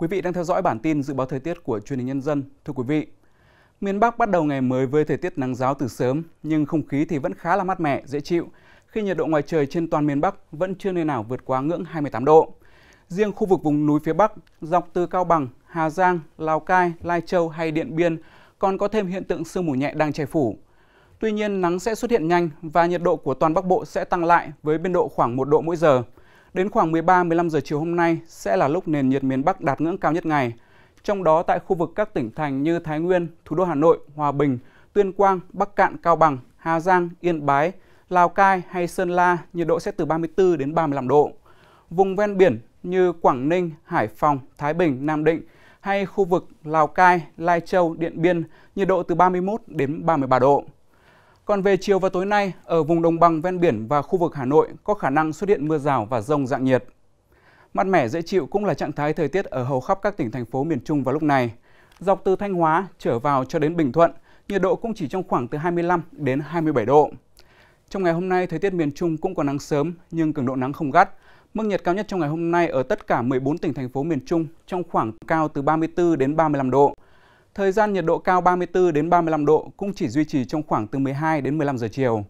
Quý vị đang theo dõi bản tin dự báo thời tiết của truyền hình nhân dân. Thưa quý vị, miền Bắc bắt đầu ngày mới với thời tiết nắng giáo từ sớm, nhưng không khí thì vẫn khá là mát mẻ, dễ chịu, khi nhiệt độ ngoài trời trên toàn miền Bắc vẫn chưa nơi nào vượt quá ngưỡng 28 độ. Riêng khu vực vùng núi phía Bắc, dọc từ Cao Bằng, Hà Giang, Lào Cai, Lai Châu hay Điện Biên còn có thêm hiện tượng sương mù nhẹ đang che phủ. Tuy nhiên, nắng sẽ xuất hiện nhanh và nhiệt độ của toàn Bắc Bộ sẽ tăng lại với biên độ khoảng 1 độ mỗi giờ – Đến khoảng 13-15 giờ chiều hôm nay sẽ là lúc nền nhiệt miền Bắc đạt ngưỡng cao nhất ngày. Trong đó tại khu vực các tỉnh thành như Thái Nguyên, thủ đô Hà Nội, Hòa Bình, Tuyên Quang, Bắc Cạn, Cao Bằng, Hà Giang, Yên Bái, Lào Cai hay Sơn La nhiệt độ sẽ từ 34 đến 35 độ. Vùng ven biển như Quảng Ninh, Hải Phòng, Thái Bình, Nam Định hay khu vực Lào Cai, Lai Châu, Điện Biên nhiệt độ từ 31 đến 33 độ. Còn về chiều và tối nay, ở vùng đồng bằng ven biển và khu vực Hà Nội có khả năng xuất hiện mưa rào và rông dạng nhiệt. Mát mẻ dễ chịu cũng là trạng thái thời tiết ở hầu khắp các tỉnh thành phố miền Trung vào lúc này. Dọc từ Thanh Hóa trở vào cho đến Bình Thuận, nhiệt độ cũng chỉ trong khoảng từ 25 đến 27 độ. Trong ngày hôm nay, thời tiết miền Trung cũng có nắng sớm nhưng cường độ nắng không gắt. Mức nhiệt cao nhất trong ngày hôm nay ở tất cả 14 tỉnh thành phố miền Trung trong khoảng cao từ 34 đến 35 độ. Thời gian nhiệt độ cao 34 đến 35 độ cũng chỉ duy trì trong khoảng từ 12 đến 15 giờ chiều.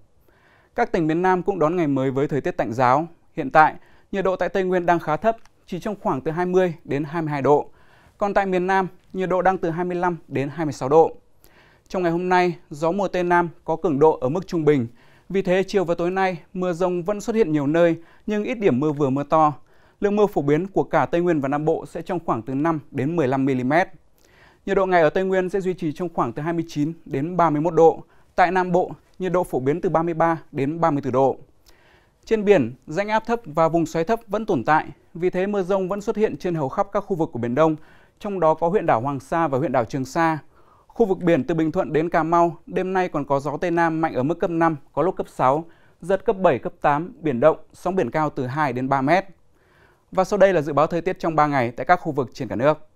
Các tỉnh miền Nam cũng đón ngày mới với thời tiết tạnh giáo. Hiện tại, nhiệt độ tại Tây Nguyên đang khá thấp, chỉ trong khoảng từ 20 đến 22 độ. Còn tại miền Nam, nhiệt độ đang từ 25 đến 26 độ. Trong ngày hôm nay, gió mùa Tây Nam có cường độ ở mức trung bình. Vì thế, chiều và tối nay, mưa rông vẫn xuất hiện nhiều nơi, nhưng ít điểm mưa vừa mưa to. Lượng mưa phổ biến của cả Tây Nguyên và Nam Bộ sẽ trong khoảng từ 5 đến 15 mm. Nhiệt độ ngày ở Tây Nguyên sẽ duy trì trong khoảng từ 29 đến 31 độ. Tại Nam Bộ, nhiệt độ phổ biến từ 33 đến 34 độ. Trên biển, rãnh áp thấp và vùng xoáy thấp vẫn tồn tại, vì thế mưa rông vẫn xuất hiện trên hầu khắp các khu vực của Biển Đông, trong đó có huyện đảo Hoàng Sa và huyện đảo Trường Sa. Khu vực biển từ Bình Thuận đến Cà Mau, đêm nay còn có gió Tây Nam mạnh ở mức cấp 5, có lúc cấp 6, giật cấp 7, cấp 8, biển động, sóng biển cao từ 2 đến 3 mét. Và sau đây là dự báo thời tiết trong 3 ngày tại các khu vực trên cả nước.